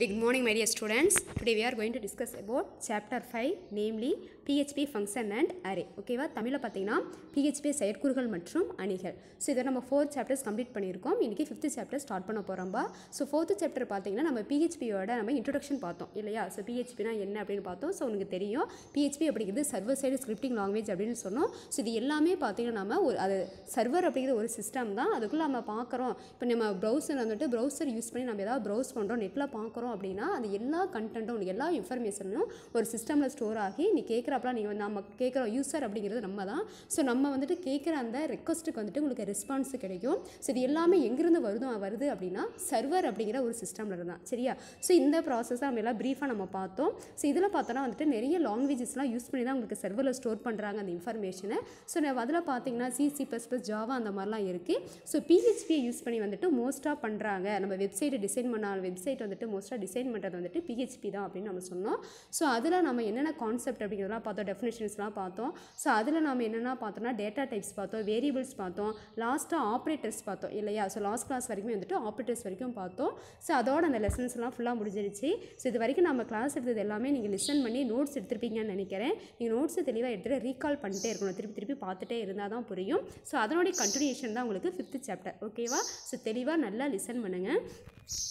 Good morning my dear students. Today we are going to discuss about chapter 5 namely PHP function and array. ஓகேவா தமிழில் பார்த்தீங்கன்னா PHP செயற்கூறுகள் மற்றும் அணிகள் so இதை நம்ம ஃபோர்த் சாப்டர்ஸ் கம்ப்ளீட் பண்ணியிருக்கோம் இன்றைக்கி ஃபிஃப்த் சாப்டர் ஸ்டார்ட் பண்ண போகிறோம்பா ஸோ ஃபோர்த்து சாப்டர் பார்த்தீங்கன்னா நம்ம பிஹெச்பியோட நம்ம இன்ட்ரடக்ஷன் பார்த்தோம் இல்லையா ஸோ பிஹெச்பினா என்ன அப்படின்னு பார்த்தோம் ஸோ உங்களுக்கு தெரியும் பிஹெச்பி அப்படிங்கிறது சர்வர் சைடு ஸ்கிரிப்டிங் லாங்குவேஜ் அப்படின்னு சொன்னோம் ஸோ இது எல்லாமே பார்த்தீங்கன்னா நம்ம ஒரு அது சர்வர் அப்படிங்கிற ஒரு சிஸ்டம் தான் அதுக்குள்ளே நம்ம பார்க்குறோம் இப்போ நம்ம ப்ரௌசர் வந்துட்டு ப்ரௌசர் யூஸ் பண்ணி நம்ம ஏதாவது ப்ரௌஸ் பண்ணுறோம் நெட்டில் பார்க்குறோம் பண்ணுறோம் அப்படின்னா அது எல்லா கண்டென்ட்டும் எல்லா இன்ஃபர்மேஷனும் ஒரு சிஸ்டமில் ஸ்டோர் ஆகி நீ கேட்குறப்பலாம் நீங்கள் நம்ம கேட்குற யூஸர் அப்படிங்கிறது நம்ம தான் ஸோ நம்ம வந்துட்டு கேட்குற அந்த ரெக்வஸ்ட்டுக்கு வந்துட்டு உங்களுக்கு ரெஸ்பான்ஸ் கிடைக்கும் ஸோ இது எல்லாமே எங்கேருந்து வருதோ வருது அப்படின்னா சர்வர் அப்படிங்கிற ஒரு சிஸ்டமில் இருந்தால் சரியா ஸோ இந்த ப்ராசஸ் நம்ம எல்லாம் ப்ரீஃபாக நம்ம பார்த்தோம் ஸோ இதில் பார்த்தோன்னா வந்துட்டு நிறைய லாங்குவேஜஸ்லாம் யூஸ் பண்ணி தான் உங்களுக்கு சர்வரில் ஸ்டோர் பண்ணுறாங்க அந்த இன்ஃபர்மேஷனை ஸோ அதில் பார்த்தீங்கன்னா சிசி ப்ளஸ் ப்ளஸ் ஜாவா அந்த மாதிரிலாம் இருக்குது ஸோ பிஹெச்பியை யூஸ் பண்ணி வந்துட்டு மோஸ்ட்டாக பண்ணுறாங்க நம்ம வெப்சைட்டை டிசைன் பண்ண வெப்சைட் வந்துட்டு மோஸ்ட்டாக டிசைன் பண்ணுறது வந்துட்டு பிஹெச்பி தான் அப்படின்னு நம்ம சொன்னோம் ஸோ அதில் நம்ம என்னென்ன கான்செப்ட் அப்படிங்கிறதெல்லாம் பார்த்தோம் டெஃபினேஷன்ஸ்லாம் பார்த்தோம் ஸோ அதில் நம்ம என்னென்ன பார்த்தோம்னா டேட்டா டைப்ஸ் பார்த்தோம் வேரியபிள்ஸ் பார்த்தோம் லாஸ்ட்டாக ஆப்ரேட்டர்ஸ் பார்த்தோம் இல்லையா ஸோ லாஸ்ட் கிளாஸ் வரைக்கும் வந்துட்டு ஆப்ரேட்டர்ஸ் வரைக்கும் பார்த்தோம் ஸோ அதோட அந்த லெசன்ஸ்லாம் ஃபுல்லாக முடிஞ்சிருச்சு ஸோ இது வரைக்கும் நம்ம கிளாஸ் எடுத்தது எல்லாமே நீங்கள் லிசன் பண்ணி நோட்ஸ் எடுத்துருப்பீங்கன்னு நினைக்கிறேன் நீங்கள் நோட்ஸை தெளிவாக எடுத்துகிட்டு ரீகால் பண்ணிட்டே இருக்கணும் திருப்பி திருப்பி பார்த்துட்டே இருந்தால் தான் புரியும் ஸோ அதனுடைய கண்டினியூஷன் தான் உங்களுக்கு ஃபிஃப்த் சாப்டர் ஓகேவா ஸோ தெளிவாக நல்லா லிசன் பண்ணுங்கள்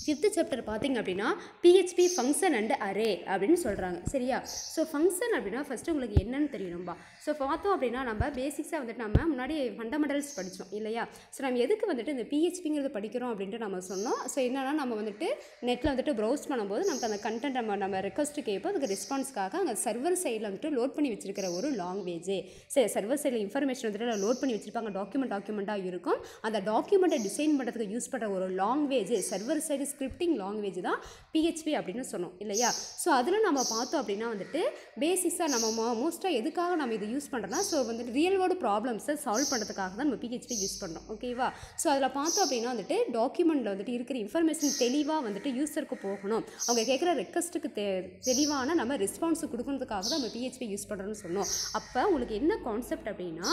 ஃபிஃப்த் சாப்டர் பார்த்திங்க அப்படின்னா பிஹெச்பி ஃபங்க்ஷன் அண்ட் அரே அப்படின்னு சொல்கிறாங்க சரியா ஸோ ஃபங்க்ஷன் அப்படின்னா ஃபஸ்ட்டு உங்களுக்கு என்னன்னு தெரியணும்பா ஸோ பார்த்தோம் அப்படின்னா நம்ம பேசிக்ஸாக வந்துட்டு நம்ம முன்னாடி ஃபண்டமெண்டல்ஸ் படித்தோம் இல்லையா ஸோ நம்ம எதுக்கு வந்துட்டு இந்த பிஹெச்பிங்கிறது படிக்கிறோம் அப்படின்ட்டு நம்ம சொன்னோம் ஸோ என்னென்னா நம்ம வந்துட்டு நெட்டில் வந்துட்டு ப்ரௌஸ் பண்ணும்போது நமக்கு அந்த கண்டென்ட் நம்ம நம்ம ரெக்வஸ்ட்டு கேட்போம் அதுக்கு ரெஸ்பான்ஸ்க்காக அங்கே சர்வர் சைடில் வந்துட்டு லோட் பண்ணி வச்சிருக்கிற ஒரு லாங்குவேஜ் சரி சர்வர் சைடில் இன்ஃபர்மேஷன் வந்துட்டு லோட் பண்ணி வச்சுருப்பாங்க டாக்குமெண்ட் டாக்குமெண்ட்டாக இருக்கும் அந்த டாக்குமெண்ட்டை டிசைன் பண்ணுறதுக்கு யூஸ் பண்ணுற ஒரு language server side scripting language தான் பிஹெச்பி அப்படின்னு சொன்னோம் இல்லையா ஸோ அதில் நம்ம பார்த்தோம் அப்படின்னா வந்துட்டு பேசிக்ஸாக நம்ம மோ மோஸ்ட்டாக எதுக்காக நம்ம இது யூஸ் பண்ணுறோம்னா ஸோ வந்துட்டு ரியல் வேர்டு ப்ராப்ளம்ஸை சால்வ் பண்ணுறதுக்காக தான் நம்ம பிஹெச்பி யூஸ் பண்ணோம் ஓகேவா ஸோ அதில் பார்த்தோம் அப்படின்னா வந்துட்டு டாக்குமெண்ட்டில் வந்துட்டு இருக்கிற இன்ஃபர்மேஷன் தெளிவாக வந்துட்டு யூஸருக்கு போகணும் அவங்க கேட்குற ரெக்வஸ்ட்டுக்கு தெ தெளிவான நம்ம ரெஸ்பான்ஸ் கொடுக்கறதுக்காக தான் நம்ம பிஹெச்பி யூஸ் பண்ணுறோம்னு சொன்னோம் அப்போ உங்களுக்கு என்ன கான்செப்ட் அப்படின்னா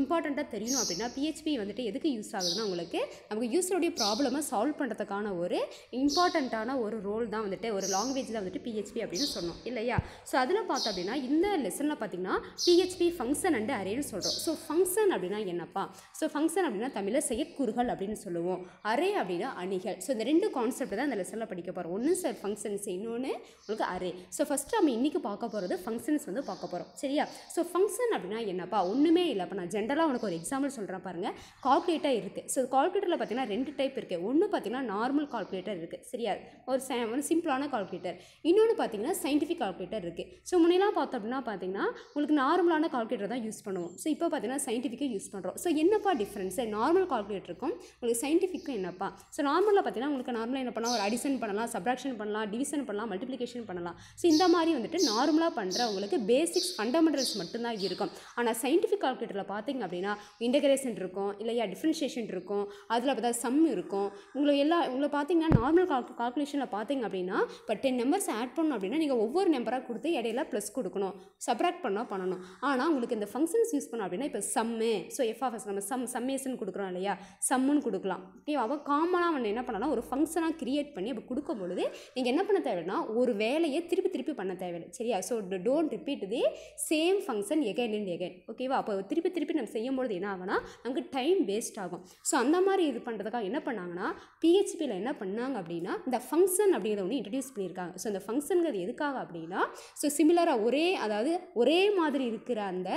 இம்பார்ட்டண்ட்டாக தெரியணும் அப்படின்னா பிஹெச்பி வந்துட்டு எதுக்கு யூஸ் ஆகுதுன்னா உங்களுக்கு நமக்கு யூஸருடைய ப்ராப்ளமை சால்வ் பண்ணுறதுக்கான ஒரு ஒரு இம்பார்ட்டண்ட்டான ஒரு ரோல் தான் வந்துட்டு ஒரு லாங்குவேஜில் வந்துட்டு பிஹெச்பி அப்படின்னு சொன்னோம் இல்லையா ஸோ அதில் பார்த்தோம் அப்படின்னா இந்த லெசனில் பார்த்திங்கன்னா பிஹெச்பி ஃபங்க்ஷன் அண்டு அரேன்னு சொல்கிறோம் ஸோ ஃபங்க்ஷன் அப்படின்னா என்னப்பா ஸோ ஃபங்க்ஷன் அப்படின்னா தமிழில் செயற்கூறுகள் அப்படின்னு சொல்லுவோம் அரே அப்படின்னா அணிகள் ஸோ இந்த ரெண்டு கான்செப்ட் தான் இந்த லெசனில் படிக்க போகிறோம் ஒன்று சார் ஃபங்க்ஷன்ஸ் இன்னொன்று உங்களுக்கு அரே ஸோ ஃபஸ்ட்டு நம்ம இன்றைக்கி பார்க்க போகிறது ஃபங்க்ஷன்ஸ் வந்து பார்க்க போகிறோம் சரியா ஸோ ஃபங்க்ஷன் அப்படின்னா என்னப்பா ஒன்றுமே இல்லை இப்போ நான் ஜென்ரலாக உனக்கு ஒரு எக்ஸாம்பிள் சொல்கிறேன் பாருங்கள் கால்குலேட்டாக இருக்குது ஸோ கால்குலேட்டரில் பார்த்தீங்கன்னா ரெண்டு டைப் இருக்குது ஒன்று பார்த்தீங்கன்னா நார்மல் கால்குலேட்டர் இருக்குது சரியா ஒரு சே ஒரு சிம்பிளான கால்குலேட்டர் இன்னொன்று பார்த்தீங்கன்னா சயின்டிஃபிக் கால்குலேட்டர் இருக்குது ஸோ முன்னெல்லாம் பார்த்தோம் அப்படின்னா பார்த்தீங்கன்னா உங்களுக்கு நார்மலான கால்குலேட்டர் தான் யூஸ் பண்ணுவோம் ஸோ இப்போ பார்த்தீங்கன்னா சயின்டிஃபிக்கை யூஸ் பண்ணுறோம் ஸோ என்னப்பா டிஃப்ரென்ஸ் நார்மல் கால்குலேட்டருக்கும் உங்களுக்கு சயின்டிஃபிக்கும் என்னப்பா ஸோ நார்மலாக பார்த்தீங்கன்னா உங்களுக்கு நார்மலாக என்ன பண்ணலாம் ஒரு அடிஷன் பண்ணலாம் சப்ராக்ஷன் பண்ணலாம் டிவிஷன் பண்ணலாம் மல்டிப்ளிகேஷன் பண்ணலாம் ஸோ இந்த மாதிரி வந்துட்டு நார்மலாக பண்ணுறவங்களுக்கு பேசிக்ஸ் ஃபண்டமெண்டல்ஸ் மட்டும்தான் இருக்கும் ஆனால் சயின்டிஃபிக் கால்குலேட்டரில் பார்த்தீங்க அப்படின்னா இன்டகிரேஷன் இருக்கும் இல்லையா டிஃப்ரென்ஷியேஷன் இருக்கும் அதில் பார்த்தா சம் இருக்கும் உங்களை எல்லா உங்களை பார்த்து பார்த்தீங்கன்னா நார்மல் கால் கால்குலேஷனில் பார்த்தீங்க அப்படின்னா இப்போ டென் நம்பர்ஸ் ஆட் பண்ணோம் அப்படின்னா நீங்கள் ஒவ்வொரு நம்பராக கொடுத்து இடையில ப்ளஸ் கொடுக்கணும் சப்ராக்ட் பண்ணால் பண்ணணும் ஆனால் உங்களுக்கு இந்த ஃபங்க்ஷன்ஸ் யூஸ் பண்ணோம் அப்படின்னா இப்போ சம்மு ஸோ எஃப்ஆஃப்எஸ் நம்ம சம் சம்மேஷன் கொடுக்குறோம் இல்லையா சம்முன்னு கொடுக்கலாம் ஓகே அவள் காமனாக அவன் என்ன பண்ணலாம் ஒரு ஃபங்க்ஷனாக க்ரியேட் பண்ணி அப்போ கொடுக்கும் பொழுது நீங்கள் என்ன பண்ண தேவைன்னா ஒரு வேலையை திருப்பி திருப்பி பண்ண தேவையில்லை சரியா so don't repeat the same function again and again ஓகேவா அப்போ திருப்பி திருப்பி நம்ம செய்யும்போது என்ன ஆகுனா நமக்கு டைம் வேஸ்ட் ஆகும் ஸோ அந்த மாதிரி இது பண்ணுறதுக்காக என்ன பண்ணாங்கன்னா பிஹெச்பியில் என்ன பண்ணாங்க அப்படின்னா இந்த ஃபங்க்ஷன் அப்படிங்கிறத ஒன்று இன்ட்ரடியூஸ் பண்ணியிருக்காங்க ஸோ அந்த ஃபங்க்ஷனுங்கிறது எதுக்காக அப்படின்னா ஸோ சிமிலராக ஒரே அதாவது ஒரே மாதிரி இருக்கிற அந்த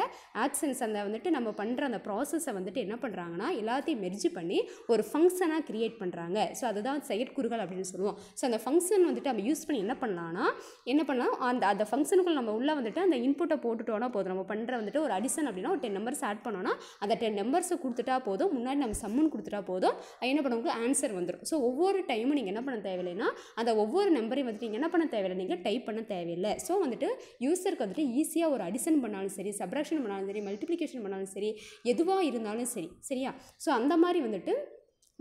ஆக்ஷன்ஸ் அந்த வந்துட்டு நம்ம பண்ணுற அந்த ப்ராசஸை வந்துட்டு என்ன பண்ணுறாங்கன்னா எல்லாத்தையும் மெர்ஜி பண்ணி ஒரு ஃபங்க்ஷனாக க்ரியேட் பண்ணுறாங்க ஸோ அதுதான் செயற்குறுகள் அப்படின்னு சொல்லுவோம் ஸோ அந்த ஃபங்க்ஷன் வந்துட்டு நம்ம யூஸ் பண்ணி என்ன பண்ணலாம்னா என்ன பண்ணலாம் அந்த அந்த ஃபங்க்ஷனுக்குள்ள நம்ம உள்ளே வந்துட்டு அந்த இன்புட்டை போட்டுட்டோன்னா போதும் நம்ம பண்ணுற வந்துட்டு ஒரு அடிஷன் அப்படின்னா ஒரு டென் நம்பர்ஸ் ஆட் பண்ணோன்னா அந்த டென் நம்பர்ஸை கொடுத்துட்டா போதும் முன்னாடி நம்ம சம்மன் கொடுத்துட்டா போதும் என்ன பண்ணுவோம் ஆன்சர் வந்துடும் ஸோ ஒவ்வொரு டைமும் நீங்கள் என்ன பண்ண தேவையில்லைன்னா அந்த ஒவ்வொரு நம்பரையும் வந்துட்டு நீங்கள் என்ன பண்ண தேவையில்லை நீங்கள் டைப் பண்ண தேவையில்லை ஸோ வந்துட்டு யூஸருக்கு வந்துட்டு ஈஸியாக ஒரு அடிஷன் பண்ணாலும் சரி சப்ராக்ஷன் பண்ணாலும் சரி மல்டிப்ளிகேஷன் பண்ணாலும் சரி எதுவாக இருந்தாலும் சரி சரியா ஸோ அந்த மாதிரி வந்துட்டு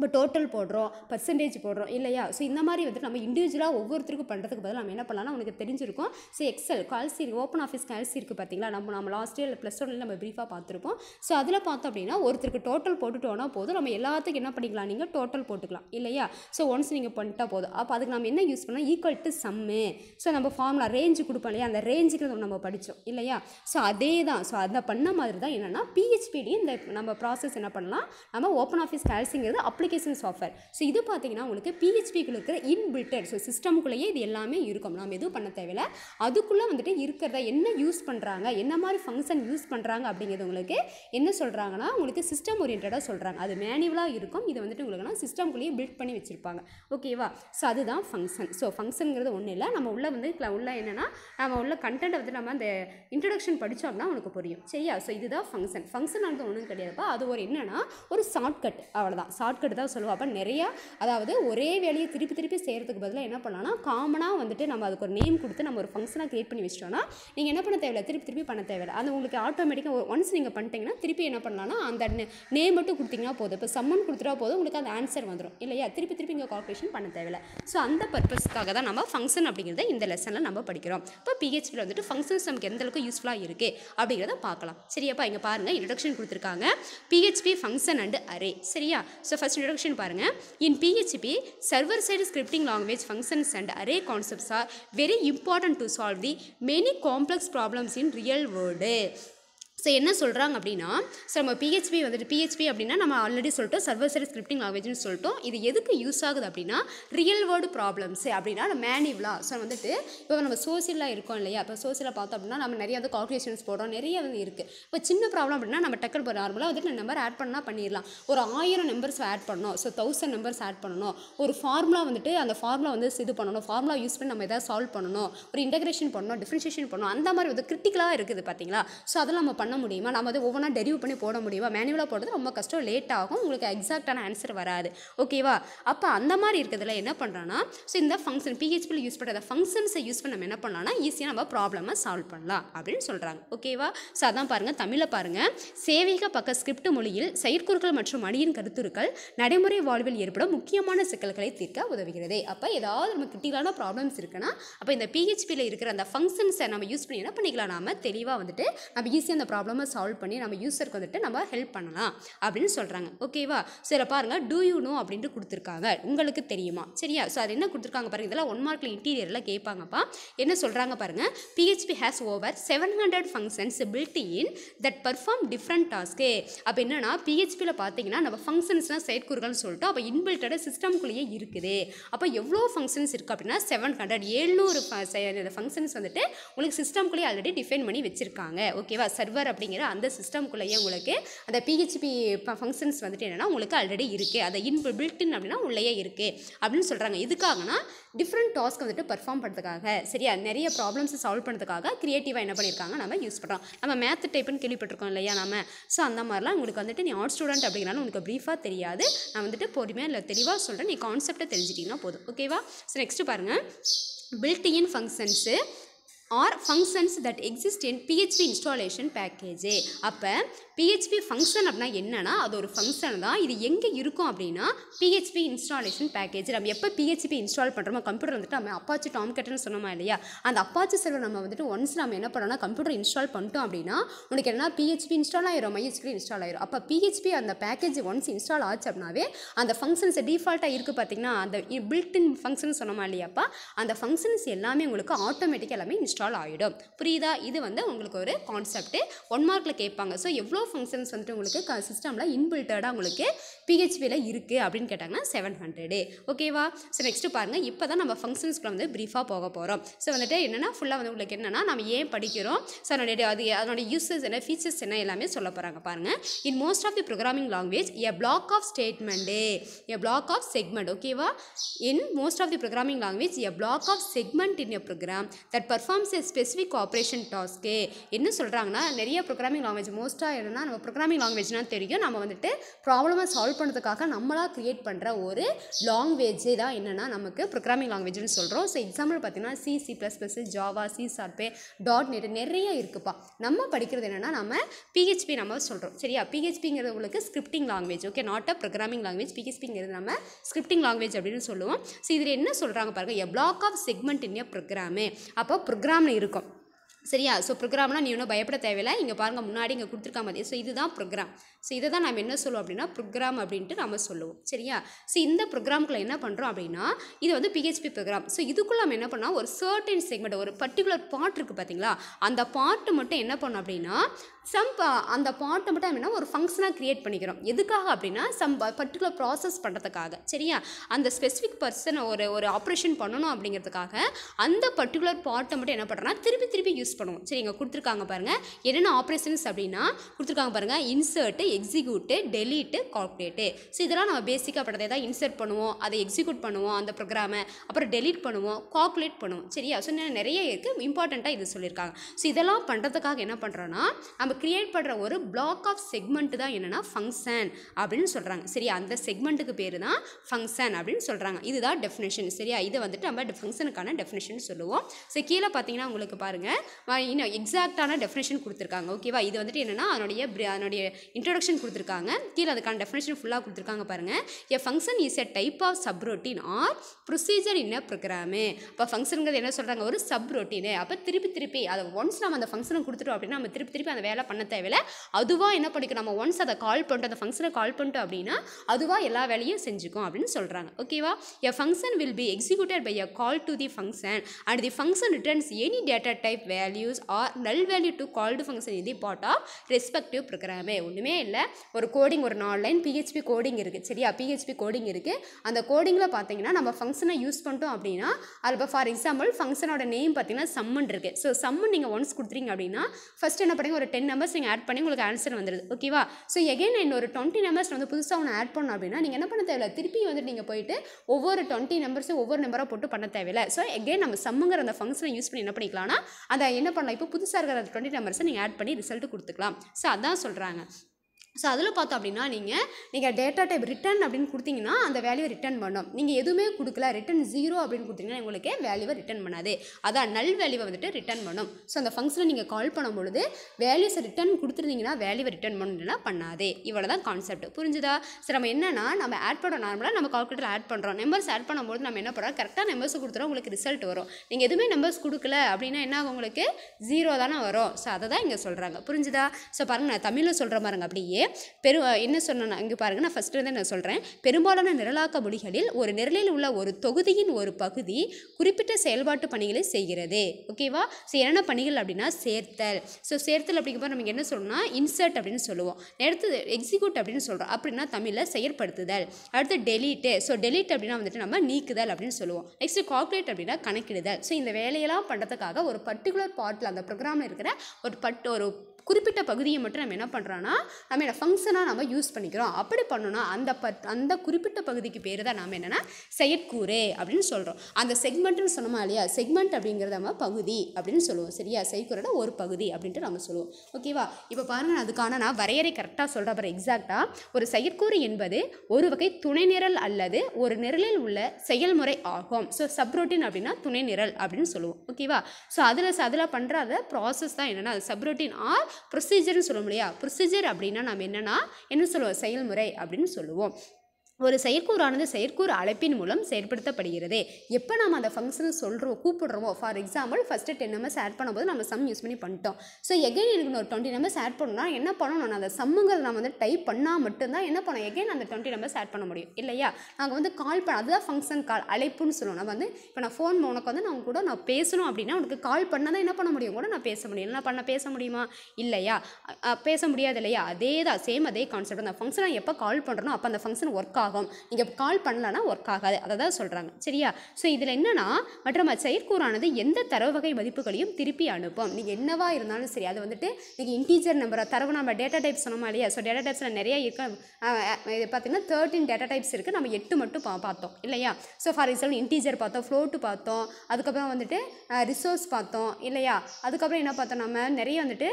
இப்போ டோட்டல் போடுறோம் பர்சன்டேஜ் போடுறோம் இல்லையா ஸோ இந்த மாதிரி வந்துட்டு நம்ம இண்டிவிஜுவலாக ஒவ்வொருத்தருக்கும் பண்ணுறதுக்கு பதில் நம்ம என்ன பண்ணலாம்னா உனக்கு தெரிஞ்சிருக்கும் ஸோ எக்ஸல் கால்சி இருக்குது ஓப்பன் ஆஃபீஸ் கால்சி இருக்குது பார்த்தீங்களா நம்ம நம்ம லாஸ்ட் இயர் ப்ளஸ் ஒன்ல நம்ம ப்ரீஃபாக பார்த்துருப்போம் ஸோ அதில் பார்த்தோம் அப்படின்னா ஒருத்தருக்கு டோட்டல் போட்டுட்டோன்னா போதும் நம்ம எல்லாத்துக்கும் என்ன பண்ணிக்கலாம் நீங்கள் டோட்டல் போட்டுக்கலாம் இல்லையா ஸோ ஒன்ஸ் நீங்கள் பண்ணிட்டா போதும் அப்போ அதுக்கு நம்ம என்ன யூஸ் பண்ணால் ஈக்குவல் டு சம்மு ஸோ நம்ம ஃபார்முலா ரேஞ்சு கொடுப்போம் இல்லையா அந்த ரேஞ்சுக்கு நம்ம படித்தோம் இல்லையா ஸோ அதே தான் ஸோ அதை பண்ண மாதிரி தான் என்னென்னா பிஹெச்பிடி இந்த நம்ம ப்ராசஸ் என்ன பண்ணலாம் நம்ம ஓப்பன் ஆஃபீஸ் கால்சிங்கிறது அப்ளிகேஷன் அப்ளிகேஷன் ஆஃபர் ஸோ இது பார்த்தீங்கன்னா உங்களுக்கு பிஹெச்பிக்கு இருக்கிற இன்பில்டட் ஸோ சிஸ்டமுக்குள்ளேயே இது எல்லாமே இருக்கும் நாம் எதுவும் பண்ண தேவையில்ல அதுக்குள்ளே வந்துட்டு இருக்கிறத என்ன யூஸ் பண்ணுறாங்க என்ன மாதிரி ஃபங்க்ஷன் யூஸ் பண்ணுறாங்க அப்படிங்கிறது உங்களுக்கு என்ன சொல்கிறாங்கன்னா உங்களுக்கு சிஸ்டம் ஓரியன்டாக சொல்கிறாங்க அது மேனுவலாக இருக்கும் இது வந்துட்டு உங்களுக்கு சிஸ்டம்குள்ளேயே பில்ட் பண்ணி வச்சுருப்பாங்க ஓகேவா ஸோ அதுதான் ஃபங்க்ஷன் ஸோ ஃபங்க்ஷனுங்கிறது ஒன்றும் இல்லை நம்ம உள்ளே வந்து உள்ள என்னென்னா நம்ம உள்ள கண்டென்ட்டை வந்து நம்ம அந்த இன்ட்ரடக்ஷன் படித்தோம்னா உனக்கு புரியும் சரியா ஸோ இதுதான் ஃபங்க்ஷன் ஃபங்க்ஷன் ஆனது ஒன்றும் கிடையாதுப்பா அது ஒரு என்னென்னா ஒரு ஷார்ட்கட் அவ்வளோதான் ஷார்ட்கட் தான் சொல்லுவோம் அப்போ நிறையா அதாவது ஒரே வேலையை திருப்பி திருப்பி செய்கிறதுக்கு பதிலாக என்ன பண்ணலாம்னா காமனாக வந்துட்டு நம்ம அதுக்கு ஒரு நேம் கொடுத்து நம்ம ஒரு ஃபங்க்ஷனாக க்ரியேட் பண்ணி வச்சிட்டோம்னா நீங்கள் என்ன பண்ண தேவையில்லை திருப்பி திருப்பி பண்ண தேவையில்லை அது உங்களுக்கு ஆட்டோமேட்டிக்காக ஒன்ஸ் நீங்கள் பண்ணிட்டீங்கன்னா திருப்பி என்ன பண்ணலாம்னா அந்த நேம் மட்டும் கொடுத்தீங்கன்னா போதும் இப்போ சம்மன் கொடுத்துட்டா போதும் உங்களுக்கு அந்த ஆன்சர் வந்துடும் இல்லையா திருப்பி திருப்பி இங்கே கால்குலேஷன் பண்ண தேவையில்லை ஸோ அந்த பர்பஸ்க்காக தான் நம்ம ஃபங்க்ஷன் அப்படிங்கிறத இந்த லெசனில் நம்ம படிக்கிறோம் இப்போ பிஹெச்டியில் வந்துட்டு ஃபங்க்ஷன்ஸ் நமக்கு எந்த அளவுக்கு யூஸ்ஃபுல்லாக இருக்குது அப்படிங்கிறத பார்க்கலாம் சரியாப்பா இங்கே பாருங்கள் இன்ட்ரடக்ஷன் கொடுத்துருக்காங்க பிஹெச்பி ஃபங்க்ஷன் அண்ட் அரே சரியா ஸோ ஃபஸ்ட் இன்ட்ரடக்ஷன் பாருங்கள் in PHP server side scripting language functions and array concepts are very important to solve the many complex problems in real world so என்ன சொல்கிறாங்க அப்படின்னா so நம்ம PHP வந்துட்டு PHP அப்படின்னா நம்ம already சொல்லிட்டோம் சர்வசரி ஸ்கிரிப்டிங் லாங்குவேஜ்னு சொல்லிட்டோம் இது எதுக்கு யூஸ் ஆகுது அப்படின்னா ரியல் வேர்டு ப்ராப்ளம்ஸ் அப்படின்னா மேனிவ்லா ஸோ வந்துட்டு இப்போ நம்ம சோசியலாக இருக்கோம் இல்லையா இப்போ சோசியலாக பார்த்தோம் அப்படின்னா நம்ம நிறைய வந்து கால்குலேஷன்ஸ் போடுறோம் நிறைய வந்து இருக்குது இப்போ சின்ன ப்ராப்ளம் அப்படின்னா நம்ம டக்கர் இப்போ நார்மலாக வந்துட்டு நம்பர் ஆட் பண்ணால் பண்ணிடலாம் ஒரு ஆயிரம் நம்பர்ஸ் ஆட் பண்ணணும் ஸோ தௌசண்ட் நம்பர்ஸ் ஆட் பண்ணணும் ஒரு ஃபார்முலா வந்துட்டு அந்த ஃபார்முலா வந்து இது பண்ணணும் ஃபார்முலா யூஸ் பண்ணி நம்ம எதாவது சால்வ் பண்ணணும் ஒரு இன்டெகிரேஷன் பண்ணணும் டிஃப்ரென்ஷியேஷன் பண்ணணும் அந்த மாதிரி வந்து கிரிட்டிக்கலாக இருக்குது பார்த்தீங்களா ஸோ அதெல்லாம் நம்ம பண்ண பண்ண முடியுமா நம்ம வந்து ஒவ்வொன்றா டெரிவ் பண்ணி போட முடியுமா மேனுவலாக போடுறது ரொம்ப கஷ்டம் லேட் ஆகும் உங்களுக்கு எக்ஸாக்டான ஆன்சர் வராது ஓகேவா அப்போ அந்த மாதிரி இருக்கிறதுல என்ன பண்ணுறோன்னா ஸோ இந்த ஃபங்க்ஷன் பிஹெச்பியில் யூஸ் பண்ணுற ஃபங்க்ஷன்ஸை யூஸ் பண்ண நம்ம என்ன பண்ணலாம்னா ஈஸியாக நம்ம ப்ராப்ளமாக சால்வ் பண்ணலாம் அப்படின்னு சொல்கிறாங்க ஓகேவா ஸோ அதான் பாருங்கள் தமிழில் பாருங்கள் சேவைக பக்க ஸ்கிரிப்ட் மொழியில் செயற்குறுக்கள் மற்றும் அணியின் கருத்துருக்கள் நடைமுறை வாழ்வில் ஏற்படும் முக்கியமான சிக்கல்களை தீர்க்க உதவுகிறது அப்போ ஏதாவது நம்ம கிரிட்டிக்கலான ப்ராப்ளம்ஸ் இருக்குன்னா அப்போ இந்த பிஹெச்பியில் இருக்கிற அந்த ஃபங்க்ஷன்ஸை நம்ம யூஸ் பண்ணி என்ன பண்ணிக்கலாம் நாம தெளிவாக வந்துட்டு நம்ம ஈஸியாக அந்த ப்ராப்ளம் ப்ராப்ளமை சால்வ் பண்ணி நம்ம யூசருக்கு வந்துட்டு நம்ம ஹெல்ப் பண்ணலாம் அப்படின்னு சொல்கிறாங்க ஓகேவா சரி பாருங்கள் டூ யூ நோ அப்படின்ட்டு கொடுத்துருக்காங்க உங்களுக்கு தெரியுமா சரியா ஸோ அது என்ன கொடுத்துருக்காங்க பாருங்கள் இதெல்லாம் ஒன் மார்க்கில் இன்டீரியரில் கேட்பாங்கப்பா என்ன சொல்கிறாங்க பாருங்கள் PHP has over seven hundred functions built in that perform different task அப்போ என்னென்னா பிஹெச்பியில் பார்த்தீங்கன்னா நம்ம ஃபங்க்ஷன்ஸ்லாம் செயற்கூறுகள்னு சொல்லிட்டு அப்போ இன்பில்டடாக சிஸ்டம்குள்ளேயே இருக்குது அப்போ எவ்வளோ ஃபங்க்ஷன்ஸ் இருக்குது அப்படின்னா செவன் ஹண்ட்ரட் ஏழ்நூறு ஃபங்க்ஷன்ஸ் வந்துட்டு உங்களுக்கு சிஸ்டம்குள்ளேயே ஆல்ரெடி டிஃபைன் பண்ணி வச்சுருக்காங்க ஓகேவா சர்வர் அப்படிங்கிற அந்த சிஸ்டம்குள்ளேயே உங்களுக்கு அந்த பிஹெச்பி ஃபங்க்ஷன்ஸ் வந்துட்டு என்னென்னா உங்களுக்கு ஆல்ரெடி இருக்குது அதை இன் பில்ட்இன் அப்படின்னா உள்ளேயே இருக்குது அப்படின்னு சொல்கிறாங்க இதுக்காகனா டிஃப்ரெண்ட் டாஸ்க் வந்துட்டு பர்ஃபார்ம் பண்ணுறதுக்காக சரியா நிறைய ப்ராப்ளம்ஸ் சால்வ் பண்ணுறதுக்காக க்ரியேட்டிவாக என்ன பண்ணியிருக்காங்க நம்ம யூஸ் பண்ணுறோம் நம்ம மேத்து டைப்புன்னு கேள்விப்பட்டிருக்கோம் இல்லையா நம்ம ஸோ அந்த மாதிரிலாம் உங்களுக்கு வந்துட்டு நீ ஆர்ட் ஸ்டூடெண்ட் அப்படிங்கிறாலும் உங்களுக்கு ப்ரீஃபாக தெரியாது நான் வந்துட்டு பொறுமையாக இல்லை தெளிவாக சொல்கிறேன் நீ கான்செப்டை தெரிஞ்சிட்டிங்கன்னா போதும் ஓகேவா ஸோ நெக்ஸ்ட்டு பாருங்கள் built in functions are functions that exist in PHP installation package அப்போ பிஹெச்பி ஃபங்க்ஷன் அப்படின்னா என்னென்னா அது ஒரு ஃபங்க்ஷன் தான் இது எங்கே இருக்கும் அப்படின்னா பிஹெச்பி இன்ஸ்டாலேஷன் பேக்கேஜ் நம்ம எப்போ பிஹெச்பி இன்ஸ்டால் பண்ணுறோமோ கம்ப்யூட்டர் வந்துட்டு நம்ம அப்பாச்சி டாம் கட்டன்னு சொன்னோமா இல்லையா அந்த அப்பாச்சி சர்வர் நம்ம வந்துட்டு ஒன்ஸ் நம்ம என்ன பண்ணோம்னா கம்ப்யூட்டர் இன்ஸ்டால் பண்ணிட்டோம் அப்படின்னா உனக்கு என்ன பிஹெச்பி இன்ஸ்டால் ஆயிரும் மைஹெச்பி இன்ஸ்டால் ஆயிரும் அப்போ பிஹெச்பி அந்த பேக்கேஜ் ஒன்ஸ் இன்ஸ்டால் ஆச்சு அப்படின்னாவே அந்த ஃபங்க்ஷன்ஸ் டிஃபால்ட்டாக இருக்குது பார்த்தீங்கன்னா அந்த பில்டின் ஃபங்க்ஷன் சொன்னோமா இல்லையாப்பா அந்த ஃபங்க்ஷன்ஸ் எல்லாமே உங்களுக்கு ஆட்டோமேட்டிக்காக எல்லாமே இன்ஸ்டால் ஆகிடும் புரியுதா இது வந்து உங்களுக்கு ஒரு கான்செப்ட் ஒன் மார்க்கில் கேட்பாங்க ஸோ எவ்வளோ ஃபங்க்ஷன்ஸ் வந்துட்டு உங்களுக்கு சிஸ்டமில் இன்பில்ட்டடாக உங்களுக்கு பிஹெச்பியில் இருக்குது அப்படின்னு கேட்டாங்கன்னா செவன் ஹண்ட்ரடு ஓகேவா ஸோ நெக்ஸ்ட்டு பாருங்கள் இப்போ தான் நம்ம ஃபங்க்ஷன்ஸ்க்குள்ள வந்து ப்ரீஃபாக போக போகிறோம் ஸோ வந்துட்டு என்னென்னா ஃபுல்லாக வந்து உங்களுக்கு என்னென்னா நம்ம ஏன் படிக்கிறோம் ஸோ அதனுடைய அது அதனுடைய யூசஸ் என்ன ஃபீச்சர்ஸ் என்ன எல்லாமே சொல்ல போகிறாங்க பாருங்கள் in most of the programming language a block of statement a block of segment ஓகேவா in most of the programming language a block of segment in a program that performs a specific operation task என்ன சொல்கிறாங்கன்னா நிறைய programming language மோஸ்ட்டாக என்னென்னா என்னென்னா நம்ம programming லாங்குவேஜ்னால் தெரியும் நம்ம வந்துட்டு ப்ராப்ளமாக சால்வ் பண்ணுறதுக்காக நம்மளாக க்ரியேட் பண்ணுற ஒரு லாங்குவேஜே தான் என்னென்னா நமக்கு ப்ரோக்ராமிங் லாங்குவேஜ்னு சொல்கிறோம் ஸோ எக்ஸாம்பிள் பார்த்திங்கன்னா C C plus plus Java C சார்பே டாட் நெட் நிறைய இருக்குப்பா நம்ம படிக்கிறது என்னென்னா நம்ம பிஹெச்பி நம்ம சொல்கிறோம் சரியா பிஹெச்பிங்கிறது உங்களுக்கு scripting language okay not a programming language பிஹெச்பிங்கிறது நம்ம ஸ்கிரிப்டிங் லாங்குவேஜ் அப்படின்னு சொல்லுவோம் ஸோ இதில் என்ன சொல்கிறாங்க பாருங்கள் a block of segment in a program அப்போ ப்ரோக்ராம்னு இருக்கும் சரியா ஸோ ப்ரோக்ராம்னால் நீ ஒன்றும் பயப்பட தேவையில்லை இங்கே பாருங்கள் முன்னாடி இங்கே கொடுத்துருக்கா மாதிரி ஸோ இதுதான் ப்ரோக்ராம் ஸோ இதை தான் நம்ம என்ன சொல்லுவோம் அப்படின்னா ப்ரோக்ராம் அப்படின்ட்டு நம்ம சொல்லுவோம் சரியா ஸோ இந்த ப்ரோக்ராம்குள்ளே என்ன பண்ணுறோம் அப்படின்னா இது வந்து பிஹெச்பி ப்ரோக்ராம் ஸோ இதுக்குள்ள நம்ம என்ன பண்ணால் ஒரு சர்டன் செக்மெண்ட் ஒரு பர்டிகுலர் பார்ட் இருக்குது பார்த்தீங்களா அந்த பார்ட்டு மட்டும் என்ன பண்ணோம் அப்படின்னா சம் அந்த பார்ட்டை மட்டும் என்னென்னா ஒரு ஃபங்க்ஷனாக க்ரியேட் பண்ணிக்கிறோம் எதுக்காக அப்படின்னா சம் பர்டிகுலர் ப்ராசஸ் பண்ணுறதுக்காக சரியா அந்த ஸ்பெசிஃபிக் பர்சனை ஒரு ஒரு ஆப்ரேஷன் பண்ணணும் அப்படிங்கிறதுக்காக அந்த பர்டிகுலர் பார்ட்டை மட்டும் என்ன பண்ணுறோன்னா திருப்பி திருப்பி யூஸ் பண்ணுவோம் சரி இங்கே கொடுத்துருக்காங்க பாருங்கள் என்னென்ன ஆப்ரேஷன்ஸ் அப்படின்னா கொடுத்துருக்காங்க பாருங்கள் insert execute delete calculate so இதெல்லாம் நம்ம பேசிக்காக பண்ணுறது ஏதாவது இன்சர்ட் பண்ணுவோம் அதை எக்ஸிக்யூட் பண்ணுவோம் அந்த ப்ரோக்ராமை அப்புறம் டெலீட் பண்ணுவோம் கால்குலேட் பண்ணுவோம் சரியா ஸோ நிறைய இருக்குது இம்பார்ட்டண்ட்டாக இது சொல்லியிருக்காங்க ஸோ இதெல்லாம் பண்ணுறதுக்காக என்ன பண்ணுறோன்னா நம்ம க்ரியேட் பண்ணுற ஒரு பிளாக் ஆஃப் செக்மெண்ட்டு தான் என்னென்னா ஃபங்க்ஷன் அப்படின்னு சொல்கிறாங்க சரியா அந்த செக்மெண்ட்டுக்கு பேர் தான் ஃபங்க்ஷன் அப்படின்னு சொல்கிறாங்க இதுதான் டெஃபினேஷன் சரியா இதை வந்துட்டு நம்ம ஃபங்க்ஷனுக்கான டெஃபினேஷன் சொல்லுவோம் ஸோ கீழே பார்த்தீங்கன்னா உங்களுக்கு பாருங்கள் இன்னும் எக்ஸாக்டான டெஃபினேஷன் கொடுத்துருக்காங்க ஓகேவா இது வந்துட்டு என்னென்னா அதனுடைய அதனுடைய இன்ட்ரடக்ஷன் கொடுத்துருக்காங்க கீழே அதுக்கான டெஃபினேஷன் ஃபுல்லாக கொடுத்துருக்காங்க பாருங்கள் a function is a type of subroutine or procedure in a program இப்போ ஃபங்க்ஷனுங்கிறது என்ன சொல்கிறாங்க ஒரு சப் ரொட்டீனு அப்போ திருப்பி திருப்பி அதை ஒன்ஸ் நம்ம அந்த ஃபங்க்ஷனை கொடுத்துட்டோம் அப்படின்னா நம்ம திருப்பி திருப்பி அந்த வேலை வேலை பண்ண தேவையில்லை அதுவாக என்ன பண்ணிக்கணும் நம்ம ஒன்ஸ் அதை கால் பண்ணிட்டோம் அந்த ஃபங்க்ஷனை கால் பண்ணிட்டோம் அப்படின்னா அதுவாக எல்லா வேலையும் செஞ்சுக்கும் அப்படின்னு சொல்கிறாங்க ஓகேவா a function will be executed by a call to the function and the function returns any data type values or null value to called function இது பார்ட் ஆஃப் ரெஸ்பெக்டிவ் ப்ரோக்ராமே ஒன்றுமே இல்லை ஒரு கோடிங் ஒரு நாலு லைன் பிஹெச்பி கோடிங் இருக்குது சரியா PHP coding இருக்குது அந்த கோடிங்கில் பார்த்தீங்கன்னா நம்ம ஃபங்க்ஷனை யூஸ் பண்ணிட்டோம் அப்படின்னா அதில் இப்போ ஃபார் எக்ஸாம்பிள் ஃபங்க்ஷனோட நேம் பார்த்தீங்கன்னா சம்மன் இருக்குது ஸோ சம்மன் நீங்கள் ஒன்ஸ் கொடுத்துறீங்க அப்படின்னா ஃபஸ்ட் என்ன பண்ணுங்க ஒரு டென் நம்பர்ஸ் நீங்கள் ஆட் பண்ணி உங்களுக்கு ஆன்சர் வந்துடுது ஓகேவா ஸோ எகைன் இன்னொரு டுவெண்ட்டி நம்பர்ஸ் வந்து புதுசாக ஒன்று ஆட் பண்ணோம் அப்படின்னா நீங்கள் என்ன பண்ண தேவையில்ல திருப்பி வந்துட்டு நீங்கள் போயிட்டு ஒவ்வொரு டுவெண்ட்டி நம்பர்ஸும் ஒவ்வொரு நம்பராக போட்டு பண்ண தேவையில்லை ஸோ எகைன் நம்ம சம்முங்கிற அந்த ஃபங்க்ஷனை யூஸ் பண்ணி என்ன பண்ணிக்கலாம்னா அதை என்ன பண்ணலாம் இப்போ புதுசாக இருக்கிற அந்த டுவெண்ட்டி நம்பர்ஸை நீங்கள் ஆட் பண்ணி ரிசல்ட் கொடுத்துக்கலாம் ஸோ அதான் சொல்கிறாங்க ஸோ அதில் பார்த்தோம் அப்படின்னா நீங்கள் நீங்கள் டேட்டா டைப் ரிட்டன் அப்படின்னு கொடுத்தீங்கன்னா அந்த வேல்யூ ரிட்டன் பண்ணோம் நீங்கள் எதுவுமே கொடுக்கல ரிட்டன் ஜீரோ அப்படின்னு கொடுத்தீங்கன்னா உங்களுக்கு வேல்யூவை ரிட்டன் பண்ணாது அதான் நல் வேல்யூவை வந்துட்டு ரிட்டன் பண்ணும் ஸோ அந்த ஃபங்க்ஷனை நீங்கள் கால் பண்ணும்பொழுது வேல்யூஸை ரிட்டன் கொடுத்துருந்தீங்கன்னா வேல்யூவை ரிட்டன் பண்ணலன்னா பண்ணாது இவ்வளோ தான் கான்செப்ட் புரிஞ்சுதா சரி நம்ம என்னன்னா நம்ம ஆட் பண்ணுறோம் நார்மலாக நம்ம கால்குலேட்டர் ஆட் பண்ணுறோம் நம்பர்ஸ் ஆட் பண்ணும்போது நம்ம என்ன பண்ணுறோம் கரெக்டாக நம்பர்ஸ் கொடுத்துறோம் உங்களுக்கு ரிசல்ட் வரும் நீங்கள் எதுவுமே நம்பர்ஸ் கொடுக்கல அப்படின்னா என்ன உங்களுக்கு ஜீரோ தானே வரும் ஸோ அதை தான் இங்கே சொல்கிறாங்க புரிஞ்சுதா ஸோ பாருங்கள் நான் தமிழில் சொல்கிற மாதிரி அப்படியே பெரு என்ன சொன்னேன் இங்கே பாருங்கள் நான் ஃபஸ்ட்டு இருந்தே நான் சொல்கிறேன் பெரும்பாலான நிரலாக்க மொழிகளில் ஒரு நிரலில் உள்ள ஒரு தொகுதியின் ஒரு பகுதி குறிப்பிட்ட செயல்பாட்டு பணிகளை செய்கிறது ஓகேவா ஸோ என்னென்ன பணிகள் அப்படின்னா சேர்த்தல் ஸோ சேர்த்தல் அப்படிங்கிறப்ப நமக்கு என்ன சொல்லணும்னா இன்சர்ட் அப்படின்னு சொல்லுவோம் அடுத்தது எக்ஸிக்யூட் அப்படின்னு சொல்கிறோம் அப்படின்னா தமிழில் செயற்படுத்துதல் அடுத்து டெலீட்டு ஸோ டெலீட் அப்படின்னா வந்துட்டு நம்ம நீக்குதல் அப்படின்னு சொல்லுவோம் நெக்ஸ்ட்டு கால்குலேட் அப்படின்னா கணக்கிடுதல் ஸோ இந்த வேலையெல்லாம் பண்ணுறதுக்காக ஒரு பர்டிகுலர் பார்ட்டில் அந்த ப்ரோக்ராமில் இருக்கிற ஒரு பட் ஒரு குறிப்பிட்ட பகுதியை மட்டும் நம்ம என்ன பண்ணுறோன்னா நம்ம என்ன ஃபங்க்ஷனாக நம்ம யூஸ் பண்ணிக்கிறோம் அப்படி பண்ணோன்னா அந்த பட் அந்த குறிப்பிட்ட பகுதிக்கு பேர் தான் நாம் என்னென்னா செயற்கூறு அப்படின்னு சொல்கிறோம் அந்த செக்மெண்ட்னு சொன்னோமா இல்லையா செக்மெண்ட் அப்படிங்கிறத நம்ம பகுதி அப்படின்னு சொல்லுவோம் சரியா செய்கூறோட ஒரு பகுதி அப்படின்ட்டு நம்ம சொல்லுவோம் ஓகேவா இப்போ பாருங்கள் அதுக்கான நான் வரையறை கரெக்டாக சொல்கிற அப்புறம் எக்ஸாக்டாக ஒரு செயற்கூறு என்பது ஒரு வகை துணை நிரல் அல்லது ஒரு நிரலில் உள்ள செயல்முறை ஆகும் ஸோ சப்ரோட்டின் அப்படின்னா துணை நிரல் அப்படின்னு சொல்லுவோம் ஓகேவா ஸோ அதில் அதில் பண்ணுற அதை ப்ராசஸ் தான் என்னென்னா அது சப்ரோட்டின் ஆர் ப்ரொசீஜர்னு சொல்ல முடியா ப்ரொசீஜர் அப்படின்னா நம்ம என்னென்னா என்ன சொல்லுவோம் செயல்முறை அப்படின்னு சொல்லுவோம் ஒரு செயற்கூறானது செயற்கூறு அழைப்பின் மூலம் செயற்படுத்தப்படுகிறது எப்போ நம்ம அந்த ஃபங்க்ஷனை சொல்கிறோம் கூப்பிடுறோமோ for example first ten numbers add பண்ணும்போது நம்ம சம் யூஸ் பண்ணி பண்ணிட்டோம் ஸோ எகைன் எனக்கு ஒரு டுவெண்ட்டி நம்பர்ஸ் ஆட் பண்ணணும்னா என்ன பண்ணணும் நான் அந்த சம்முங்கிறத நான் வந்து டைப் பண்ணால் மட்டும்தான் என்ன பண்ணோம் எகைன் அந்த டுவெண்ட்டி நம்பர்ஸ் ஆட் பண்ண முடியும் இல்லையா நாங்கள் வந்து கால் பண்ண அதுதான் ஃபங்க்ஷன் கால் அழைப்புன்னு சொல்லுவோம் நான் வந்து இப்போ நான் ஃபோன் உனக்கு வந்து நான் கூட நான் பேசணும் அப்படின்னா உனக்கு கால் பண்ணால் தான் என்ன பண்ண முடியும் கூட நான் பேச முடியும் என்ன பண்ண பேச முடியுமா இல்லையா பேச முடியாது இல்லையா அதே தான் சேம் அதே கான்செப்ட் அந்த ஃபங்க்ஷன் நான் எப்போ கால் பண்ணுறோம் அப்போ அந்த ஃபங்க்ஷன் ஒர்க் ஆகும் ஆகும் நீங்கள் கால் பண்ணலன்னா ஒர்க் ஆகாது அதை தான் சொல்கிறாங்க சரியா ஸோ இதில் என்னென்னா மற்றும் செயற்கூறானது எந்த தரவு வகை மதிப்புகளையும் திருப்பி அனுப்பும் நீங்கள் என்னவா இருந்தாலும் சரி அது வந்துட்டு நீங்கள் இன்டீஜர் நம்பரை தரவு நம்ம டேட்டா டைப் சொன்னோமா இல்லையா ஸோ டேட்டா டைப்ஸில் நிறைய இருக்க இது பார்த்திங்கன்னா தேர்ட்டின் டேட்டா டைப்ஸ் இருக்குது நம்ம எட்டு மட்டும் பா பார்த்தோம் இல்லையா ஸோ ஃபார் எக்ஸாம்பிள் இன்டீஜர் பார்த்தோம் ஃப்ளோட்டு பார்த்தோம் அதுக்கப்புறம் வந்துட்டு ரிசோர்ஸ் பார்த்தோம் இல்லையா அதுக்கப்புறம் என்ன பார்த்தோம் நம்ம நிறைய வந்துட்டு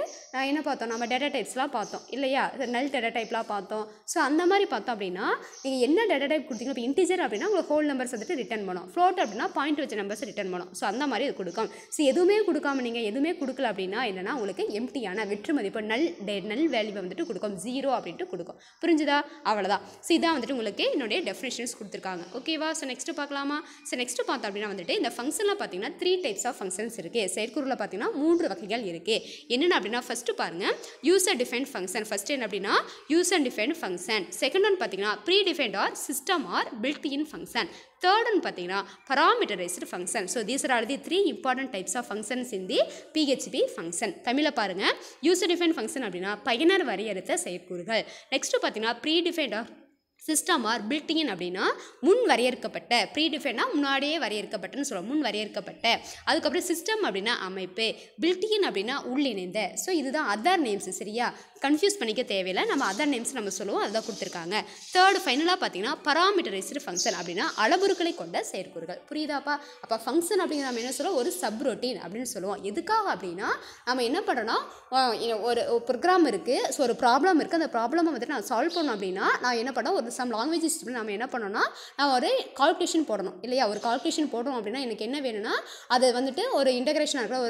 என்ன பார்த்தோம் நம்ம டேட்டா டைப்ஸ்லாம் பார்த்தோம் இல்லையா நல் டேட்டா டைப்லாம் பார்த்தோம் ஸோ அந்த மாதிரி பார்த்தோம் அப்படின்னா நீங்கள் என்ன டேட்டா டைப் கொடுத்தீங்க இப்போ இன்டிஜர் அப்படின்னா உங்களுக்கு ஹோல் நம்பர்ஸ் வந்துட்டு ரிட்டன் பண்ணும் ஃப்ளோட் அப்படின்னா பாயிண்ட் வச்ச நம்பர்ஸ் ரிட்டன் பண்ணும் ஸோ அந்த மாதிரி இது கொடுக்கும் ஸோ எதுவுமே கொடுக்காம நீங்கள் எதுவுமே கொடுக்கல அப்படின்னா என்னென்னா உங்களுக்கு எம்டியான வெற்று மதிப்பு நல் டே நல் வேல்யூவை வந்துட்டு கொடுக்கும் ஜீரோ அப்படின்ட்டு கொடுக்கும் புரிஞ்சுதா அவ்வளோதான் ஸோ இதான் வந்துட்டு உங்களுக்கு என்னுடைய டெஃபினேஷன்ஸ் கொடுத்துருக்காங்க ஓகேவா ஸோ நெக்ஸ்ட்டு பார்க்கலாமா ஸோ நெக்ஸ்ட்டு பார்த்தோம் அப்படின்னா வந்துட்டு இந்த ஃபங்க்ஷனில் பார்த்தீங்கன்னா த்ரீ டைப்ஸ் ஆஃப் ஃபங்க்ஷன்ஸ் இருக்குது செயற்கூரில் பார்த்தீங்கன்னா மூன்று வகைகள் இருக்குது என்னென்ன அப்படின்னா ஃபஸ்ட்டு பாருங்கள் அண்ட் டிஃபைன் ஃபங்க்ஷன் ஃபஸ்ட் என்ன அப்படின்னா use and define function second one பார்த்தீங்கன்னா predefine instrument or system or built in function தேர்டுன்னு பார்த்தீங்கன்னா parameterised function so these are all the three important types of functions in PHP function தமிழில் பாருங்கள் use define function அப்படின்னா பயனர் வரையறுத்த செயற்கூறுகள் next பார்த்தீங்கன்னா predefined of system or building அப்படின்னா முன் வரையறுக்கப்பட்ட ப்ரீடிஃபைனாக முன்னாடியே வரையறுக்கப்பட்டன்னு சொல்லுவோம் முன் வரையறுக்கப்பட்ட அதுக்கப்புறம் சிஸ்டம் அப்படின்னா அமைப்பு பில்டிங் அப்படின்னா உள்ளிணைந்த ஸோ இதுதான் அதர் நேம்ஸ் சரியா கன்ஃபியூஸ் பண்ணிக்க தேவையில்லை நம்ம அதர் நேம்ஸ் நம்ம சொல்லுவோம் அதுதான் கொடுத்துருக்காங்க தேர்டு ஃபைனலாக பார்த்தீங்கன்னா பராமீட்டரைஸ்டு ஃபங்க்ஷன் அப்படின்னா அளவுருக்களை கொண்ட செயற்கூறுகள் புரியுதாப்பா அப்போ ஃபங்க்ஷன் அப்படிங்கிற நம்ம என்ன சொல்லுவோம் ஒரு சப் ரொட்டீன் அப்படின்னு சொல்லுவோம் எதுக்காக அப்படின்னா நம்ம என்ன பண்ணுறோன்னா ஒரு ப்ரோக்ராம் இருக்குது ஸோ ஒரு ப்ராப்ளம் இருக்குது அந்த ப்ராப்ளமை வந்துட்டு நான் சால்வ் பண்ணோம் அப்படின்னா நான் என்ன பண்ணோம் ஒரு சம் லாங்குவேஜ் சிஸ்டமில் நம்ம என்ன பண்ணோம்னா நான் ஒரு கால்குலேஷன் போடணும் இல்லையா ஒரு கால்குலேஷன் போடுறோம் அப்படின்னா எனக்கு என்ன வேணும்னா அது வந்துட்டு ஒரு இன்டகிரேஷனாக இருக்கலாம்